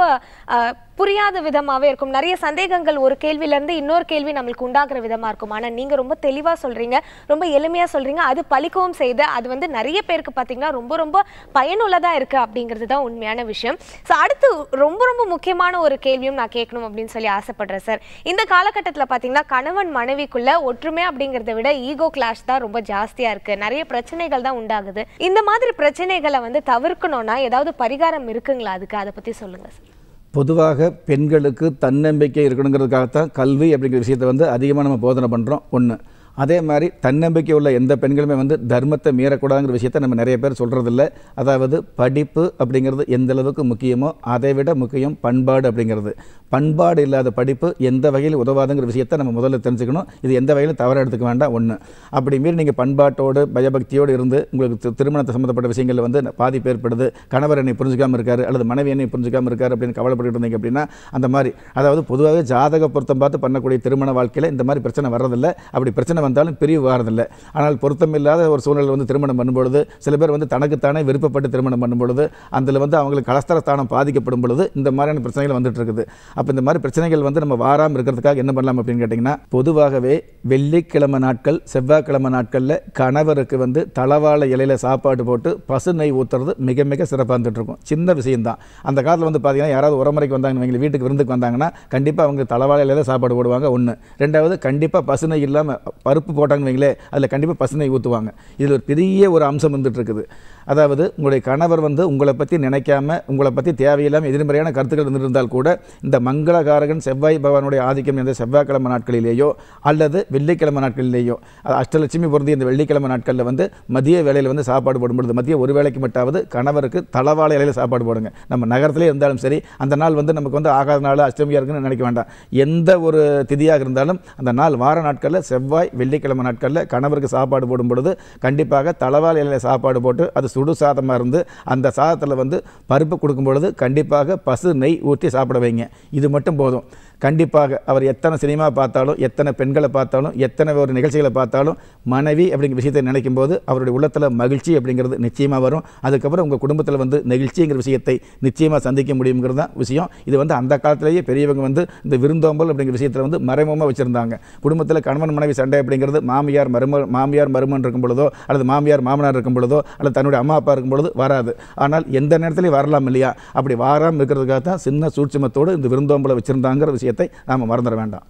புரியாத விதமாகவே இருக்கும் நிறைய சந்தேகங்கள் ஒரு கேள்வியிலேருந்து இன்னொரு கேள்வி நம்மளுக்கு உண்டாகிற விதமாக இருக்கும் ஆனால் நீங்கள் ரொம்ப தெளிவாக சொல்கிறீங்க ரொம்ப எளிமையாக சொல்கிறீங்க அது பழிக்கவும் செய்து அது வந்து நிறைய பேருக்கு பார்த்தீங்கன்னா ரொம்ப ரொம்ப பயனுள்ளதாக இருக்குது அப்படிங்கிறது தான் உண்மையான விஷயம் ஸோ அடுத்து ரொம்ப ரொம்ப முக்கியமான ஒரு கேள்வியும் நான் கேட்கணும் அப்படின்னு சொல்லி ஆசைப்படுறேன் சார் இந்த காலகட்டத்தில் பார்த்தீங்கன்னா கணவன் மனைவிக்குள்ள ஒற்றுமை அப்படிங்கிறத விட ஈகோ கிளாஷ் தான் ரொம்ப ஜாஸ்தியாக இருக்குது நிறைய பிரச்சனைகள் தான் உண்டாகுது இந்த மாதிரி பிரச்சனைகளை வந்து தவிர்க்கணும்னா ஏதாவது பரிகாரம் இருக்குங்களா அதுக்கு அதை பற்றி சொல்லுங்கள் சார் பொதுவாக பெண்களுக்கு தன்னம்பிக்கை இருக்கணுங்கிறதுக்காகத்தான் கல்வி அப்படிங்கிற விஷயத்தை வந்து அதிகமாக நம்ம போதனை பண்ணுறோம் ஒன்று அதே மாதிரி தன்னம்பிக்கை உள்ள எந்த பெண்களுமே வந்து தர்மத்தை மீறக்கூடாதுங்கிற விஷயத்த நம்ம நிறைய பேர் சொல்கிறதில்ல அதாவது படிப்பு அப்படிங்கிறது எந்தளவுக்கு முக்கியமோ அதை விட முக்கியம் பண்பாடு அப்படிங்கிறது பண்பாடு இல்லாத படிப்பு எந்த வகையில் உதவாதுங்கிற விஷயத்தை நம்ம முதல்ல தெரிஞ்சுக்கணும் இது எந்த வகையில் தவற எடுத்துக்க வேண்டாம் ஒன்று அப்படி மீறி நீங்கள் பண்பாட்டோடு பயபக்தியோடு இருந்து உங்களுக்கு திருமணத்தை சம்மந்தப்பட்ட விஷயங்களில் வந்து பாதிப்பு ஏற்படுது கணவர் என்னை புரிஞ்சுக்காமல் இருக்கார் அல்லது மனைவி என்னை புரிஞ்சுக்காமல் இருக்கார் அப்படின்னு கவலைப்பட்டு இருந்தீங்க அப்படின்னா அந்த மாதிரி அதாவது பொதுவாக ஜாதக பொருத்தம் பார்த்து பண்ணக்கூடிய திருமண வாழ்க்கையில் இந்த மாதிரி பிரச்சனை வர்றதில்லை அப்படி பிரச்சனை வந்தாலும் பிரிவு வரதில்லை ஆனால் பொருத்தம் இல்லாத ஒரு சூழ்நிலை வந்து திருமணம் பண்ணும்பொழுது சில பேர் வந்து தனக்குத்தானே விருப்பப்பட்டு திருமணம் பண்ணும்பொழுது அதில் வந்து அவங்களுக்கு கலஸ்தர ஸ்தானம் பாதிக்கப்படும் பொழுது இந்த மாதிரியான பிரச்சனைகள் வந்துட்டு இருக்குது அப்போ இந்த மாதிரி பிரச்சனைகள் வந்து நம்ம வாராமல் இருக்கிறதுக்காக என்ன பண்ணலாம் அப்படின்னு கேட்டிங்கன்னா பொதுவாகவே வெள்ளிக்கிழமை நாட்கள் செவ்வாய்க்கிழமை நாட்களில் கணவருக்கு வந்து தளவாழ இலையில் சாப்பாடு போட்டு பசு நெய் ஊற்றுறது மிக மிக சிறப்பாக இருந்துகிட்ருக்கும் சின்ன விஷயம்தான் அந்த காலத்தில் வந்து பார்த்திங்கன்னா யாராவது உரமுறைக்கு வந்தாங்கன்னு எங்கள் வீட்டுக்கு விருந்துக்கு வந்தாங்கன்னா கண்டிப்பாக அவங்க தளவாழ இலையில் சாப்பாடு போடுவாங்க ஒன்று ரெண்டாவது கண்டிப்பாக பசு நெய் இல்லாமல் பருப்பு போட்டாங்கன்னு வைங்களே அதில் கண்டிப்பாக பசு நெய் ஊற்றுவாங்க இதில் ஒரு பெரிய ஒரு அம்சம் வந்துட்டுருக்குது அதாவது உங்களுடைய கணவர் வந்து உங்களை பற்றி நினைக்காம உங்களை பற்றி தேவையில்லாமல் எதிர்மறையான கருத்துக்கள் இருந்திருந்தால் கூட இந்த மங்களகாரகன் செவ்வாய் பகவானுடைய ஆதிக்கம் எந்த செவ்வாய்க்கிழமை நாட்களிலேயோ அல்லது வெள்ளிக்கிழமை நாட்களிலேயோ அது அஷ்டலட்சுமி பொருந்தி இந்த வெள்ளிக்கிழமை நாட்களில் வந்து மதிய வேலையில் வந்து சாப்பாடு போடும்பொழுது மதிய ஒரு வேலைக்கு மட்டாவது கணவருக்கு தளவாழ இலையில் சாப்பாடு போடுங்க நம்ம நகரத்திலே இருந்தாலும் சரி அந்த நாள் வந்து நமக்கு வந்து ஆகாத நாள் அஷ்டமியாக இருக்குன்னு நினைக்க வேண்டாம் எந்த ஒரு திதியாக இருந்தாலும் அந்த நாள் வார நாட்களில் செவ்வாய் வெள்ளிக்கிழமை நாட்களில் கணவருக்கு சாப்பாடு போடும் பொழுது கண்டிப்பாக தளவாழ இலையில் சாப்பாடு போட்டு அது சுடு சாதமாக இருந்து அந்த சாதத்தில் வந்து பருப்பு கொடுக்கும் பொழுது கண்டிப்பாக பசு நெய் ஊற்றி சாப்பிட வைங்க இது இது மட்டும் போதும் கண்டிப்பாக அவர் எத்தனை சினிமா பார்த்தாலும் எத்தனை பெண்களை பார்த்தாலும் எத்தனை ஒரு நிகழ்ச்சிகளை பார்த்தாலும் மனைவி அப்படிங்கிற விஷயத்தை நினைக்கும் போது அவருடைய உள்ளத்தில் மகிழ்ச்சி அப்படிங்கிறது நிச்சயமாக வரும் அதுக்கப்புறம் உங்கள் குடும்பத்தில் வந்து நெகிழ்ச்சிங்கிற விஷயத்தை நிச்சயமாக சந்திக்க முடியுங்கிறது தான் விஷயம் இது வந்து அந்த காலத்திலேயே பெரியவங்க வந்து இந்த விருந்தோம்பல் அப்படிங்கிற விஷயத்தில் வந்து மறைமுகமாக வச்சுருந்தாங்க குடும்பத்தில் கணவன் மனைவி சண்டை அப்படிங்கிறது மாமியார் மரும மாமியார் மருமன் இருக்கும் பொழுதோ அல்லது மாமியார் மாமனார் இருக்கும் பொழுதோ அல்லது தன்னுடைய அம்மா அப்பா இருக்கும் பொழுது வராது ஆனால் எந்த நேரத்துலேயும் வரலாம் இல்லையா அப்படி வராமல் இருக்கிறதுக்காக தான் சின்ன சூட்சமத்தோடு இந்த விருந்தோம்பலை வச்சுருந்தாங்கிற விஷயம் விஷயத்தை நாம் மறந்துட வேண்டாம்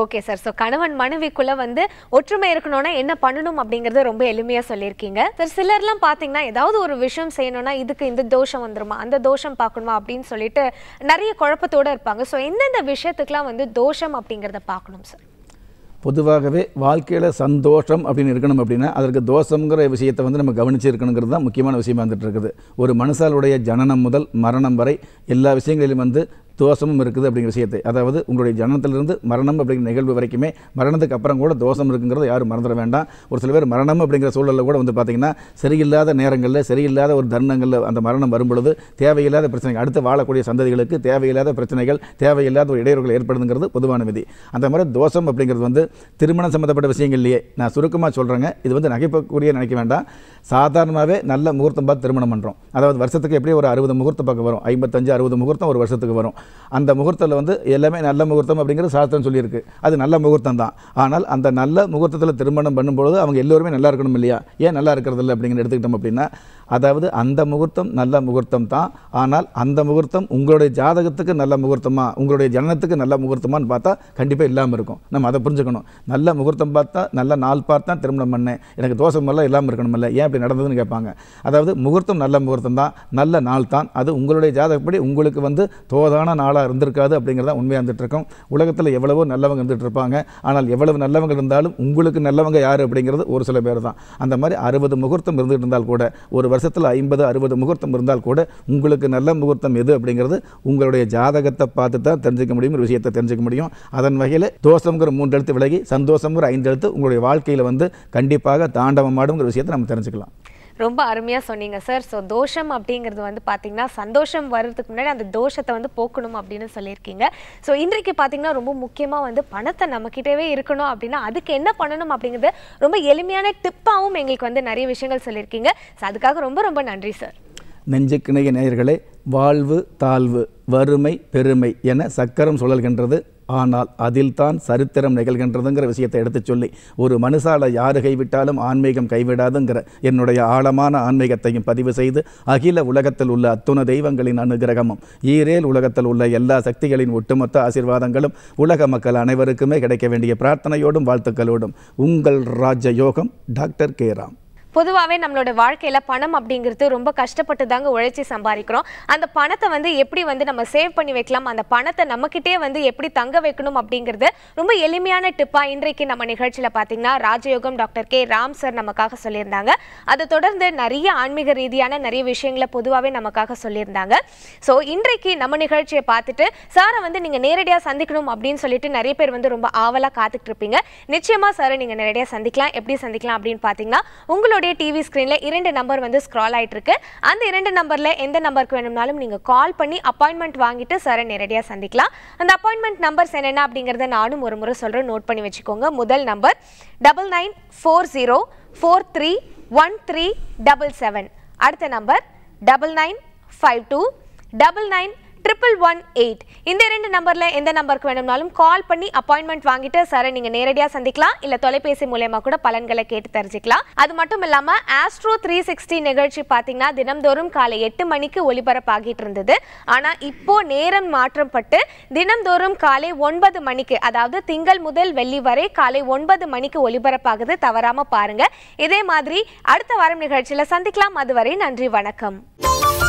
ஓகே சார் ஸோ கணவன் மனைவிக்குள்ளே வந்து ஒற்றுமை இருக்கணும்னா என்ன பண்ணணும் அப்படிங்கறத ரொம்ப எளிமையாக சொல்லியிருக்கீங்க சார் சிலர்லாம் பாத்தீங்கன்னா ஏதாவது ஒரு விஷயம் செய்யணும்னா இதுக்கு இந்த தோஷம் வந்துருமா அந்த தோஷம் பார்க்கணுமா அப்படின்னு சொல்லிட்டு நிறைய குழப்பத்தோடு இருப்பாங்க ஸோ எந்தெந்த விஷயத்துக்குலாம் வந்து தோஷம் அப்படிங்கிறத பார்க்கணும் சார் பொதுவாகவே வாழ்க்கையில் சந்தோஷம் அப்படின்னு இருக்கணும் அப்படின்னா அதற்கு தோஷங்கிற விஷயத்தை வந்து நம்ம கவனிச்சு இருக்கணுங்கிறது தான் முக்கியமான விஷயமா வந்துட்டு இருக்குது ஒரு மனுஷாலுடைய ஜனனம் முதல் மரணம் வரை எல்லா விஷயங்களிலும் வந்து தோஷமும் இருக்குது அப்படிங்கிற விஷயத்தை அதாவது உங்களுடைய ஜனனத்திலிருந்து மரணம் அப்படிங்கிற நிகழ்வு வரைக்குமே மரணத்துக்கு அப்புறம் கூட தோஷம் இருக்குங்கிறத யாரும் மறந்துட வேண்டாம் ஒரு சில பேர் மரணம் அப்படிங்கிற சூழலில் கூட வந்து பார்த்திங்கன்னா சரியில்லாத நேரங்களில் சரியில்லாத ஒரு தருணங்களில் அந்த மரணம் வரும்பொழுது தேவையில்லாத பிரச்சனைகள் அடுத்து வாழக்கூடிய சந்ததிகளுக்கு தேவையில்லாத பிரச்சனைகள் தேவையில்லாத ஒரு இடையூறுகள் ஏற்படுதுங்கிறது பொதுவான விதி அந்த மாதிரி தோஷம் அப்படிங்கிறது வந்து திருமணம் சம்மந்தப்பட்ட விஷயங்கள்லையே நான் சுருக்கமாக சொல்கிறேங்க இது வந்து நகைப்பக்கூடிய நினைக்க வேண்டாம் சாதாரணமாகவே நல்ல முகூர்த்தம் பார்த்து திருமணம் பண்ணுறோம் அதாவது வருஷத்துக்கு எப்படியும் ஒரு அறுபது முகூர்த்த பக்கம் வரும் ஐம்பத்தஞ்சு அறுபது முகூர்த்தம் ஒரு வருஷத்துக்கு வரும் அந்த முகூர்த்தத்தில் வந்து எல்லாமே நல்ல முகூர்த்தம் அப்படிங்கிற சாஸ்திரம் சொல்லியிருக்கு அது நல்ல முகூர்த்தம் தான் ஆனால் அந்த நல்ல முகூர்த்தத்தில் திருமணம் பண்ணும்பொழுது அவங்க எல்லோருமே நல்லா இருக்கணும் இல்லையா ஏன் நல்லா இருக்கிறதில்ல அப்படிங்கிற எடுத்துக்கிட்டோம் அப்படின்னா அதாவது அந்த முகூர்த்தம் நல்ல முகூர்த்தம் தான் ஆனால் அந்த முகூர்த்தம் உங்களுடைய ஜாதகத்துக்கு நல்ல முகூர்த்தமா உங்களுடைய ஜனனத்துக்கு நல்ல முகூர்த்தமானு பார்த்தா கண்டிப்பாக இல்லாமல் இருக்கும் நம்ம அதை புரிஞ்சுக்கணும் நல்ல முகூர்த்தம் பார்த்தா நல்ல நாள் பார்த்தா திருமணம் பண்ணேன் எனக்கு தோசை மாதிரிலாம் இல்லாமல் இருக்கணுமில்ல ஏன் இப்படி நடந்ததுன்னு கேட்பாங்க அதாவது முகூர்த்தம் நல்ல முகூர்த்தம் தான் நல்ல நாள் தான் அது உங்களுடைய ஜாதகப்படி உங்களுக்கு வந்து தோதான நாளாக இருந்திருக்காது அப்படிங்கிறத உண்மையாக இருந்துகிட்ருக்கோம் உலகத்தில் எவ்வளவோ நல்லவங்க இருந்துகிட்டு இருப்பாங்க ஆனால் எவ்வளவு நல்லவங்க இருந்தாலும் உங்களுக்கு நல்லவங்க யார் அப்படிங்கிறது ஒரு சில பேர் தான் அந்த மாதிரி அறுபது முகூர்த்தம் இருந்துகிட்டு இருந்தால் கூட ஒரு வருஷம் வருஷத்தில் ஐம்பது அறுபது முகூர்த்தம் இருந்தால் கூட உங்களுக்கு நல்ல முகூர்த்தம் எது அப்படிங்கிறது உங்களுடைய ஜாதகத்தை பார்த்து தான் தெரிஞ்சுக்க முடியும் ஒரு விஷயத்தை தெரிஞ்சுக்க முடியும் அதன் வகையில் தோஷங்கிற மூன்று எழுத்து விலகி சந்தோஷங்கிற ஐந்து எழுத்து உங்களுடைய வாழ்க்கையில் வந்து கண்டிப்பாக தாண்டவமாடுங்கிற விஷயத்தை நம்ம தெரிஞ்சுக்கலாம் ரொம்ப அருமையாக சொன்னீங்க சார் ஸோ தோஷம் அப்படிங்கிறது வந்து பார்த்தீங்கன்னா சந்தோஷம் வர்றதுக்கு முன்னாடி அந்த தோஷத்தை வந்து போக்கணும் அப்படின்னு சொல்லியிருக்கீங்க ஸோ இன்றைக்கு பார்த்தீங்கன்னா ரொம்ப முக்கியமாக வந்து பணத்தை நம்மக்கிட்டவே இருக்கணும் அப்படின்னா அதுக்கு என்ன பண்ணணும் அப்படிங்கிறது ரொம்ப எளிமையான டிப்பாகவும் எங்களுக்கு வந்து நிறைய விஷயங்கள் சொல்லியிருக்கீங்க ஸோ அதுக்காக ரொம்ப ரொம்ப நன்றி சார் கிணைய நேயர்களே வாழ்வு தாழ்வு வறுமை பெருமை என சக்கரம் சுழல்கின்றது ஆனால் அதில்தான் சரித்திரம் நிகழ்கின்றதுங்கிற விஷயத்தை எடுத்து சொல்லி ஒரு மனுஷால யாரு கைவிட்டாலும் ஆன்மீகம் கைவிடாதுங்கிற என்னுடைய ஆழமான ஆன்மீகத்தையும் பதிவு செய்து அகில உலகத்தில் உள்ள அத்துண தெய்வங்களின் அனுகிரகமும் ஈரேல் உலகத்தில் உள்ள எல்லா சக்திகளின் ஒட்டுமொத்த ஆசீர்வாதங்களும் உலக மக்கள் அனைவருக்குமே கிடைக்க வேண்டிய பிரார்த்தனையோடும் வாழ்த்துக்களோடும் உங்கள் ராஜயோகம் டாக்டர் கே ராம் பொதுவாகவே நம்மளோட வாழ்க்கையில் பணம் அப்படிங்கிறது ரொம்ப கஷ்டப்பட்டு தாங்க உழைச்சி சம்பாதிக்கிறோம் அந்த பணத்தை வந்து எப்படி வந்து நம்ம சேவ் பண்ணி வைக்கலாம் அந்த பணத்தை நம்மக்கிட்டே வந்து எப்படி தங்க வைக்கணும் அப்படிங்கிறது ரொம்ப எளிமையான டிப்பாக இன்றைக்கு நம்ம நிகழ்ச்சியில் பார்த்தீங்கன்னா ராஜயோகம் டாக்டர் கே ராம் சார் நமக்காக சொல்லியிருந்தாங்க அதை தொடர்ந்து நிறைய ஆன்மீக ரீதியான நிறைய விஷயங்களை பொதுவாகவே நமக்காக சொல்லியிருந்தாங்க ஸோ இன்றைக்கு நம்ம நிகழ்ச்சியை பார்த்துட்டு சாரை வந்து நீங்கள் நேரடியாக சந்திக்கணும் அப்படின்னு சொல்லிட்டு நிறைய பேர் வந்து ரொம்ப ஆவலாக காத்துட்டு இருப்பீங்க நிச்சயமாக சாரை நீங்கள் நேரடியாக சந்திக்கலாம் எப்படி சந்திக்கலாம் அப்படின்னு பார்த்தீங்கன்னா உங்களோட உங்களுடைய டிவி ஸ்க்ரீனில் இரண்டு நம்பர் வந்து ஸ்க்ரால் ஆகிட்டு இருக்கு அந்த இரண்டு நம்பரில் எந்த நம்பருக்கு வேணும்னாலும் நீங்கள் கால் பண்ணி அப்பாயின்மெண்ட் வாங்கிட்டு சரை நேரடியாக சந்திக்கலாம் அந்த அப்பாயின்மெண்ட் நம்பர்ஸ் என்னென்ன அப்படிங்கிறத நானும் ஒரு முறை சொல்கிறேன் நோட் பண்ணி வச்சுக்கோங்க முதல் number double nine four zero four three one three double seven அடுத்த number double nine five two double nine triple one eight இந்த ரெண்டு நம்பரில் எந்த நம்பருக்கு வேணும்னாலும் கால் பண்ணி அப்பாயின்மெண்ட் வாங்கிட்டு சாரை நீங்கள் நேரடியாக சந்திக்கலாம் இல்லை தொலைபேசி மூலயமா கூட பலன்களை கேட்டு தெரிஞ்சுக்கலாம் அது மட்டும் இல்லாமல் ஆஸ்ட்ரோ த்ரீ சிக்ஸ்டி நிகழ்ச்சி பார்த்தீங்கன்னா தினம்தோறும் காலை எட்டு மணிக்கு ஒளிபரப்பாகிட்டு இருந்தது ஆனால் இப்போ நேரம் மாற்றம் பட்டு தினம்தோறும் காலை ஒன்பது மணிக்கு அதாவது திங்கள் முதல் வெள்ளி வரை காலை ஒன்பது மணிக்கு ஒளிபரப்பாகுது தவறாமல் பாருங்கள் இதே மாதிரி அடுத்த வாரம் நிகழ்ச்சியில் சந்திக்கலாம் அதுவரை நன்றி வணக்கம்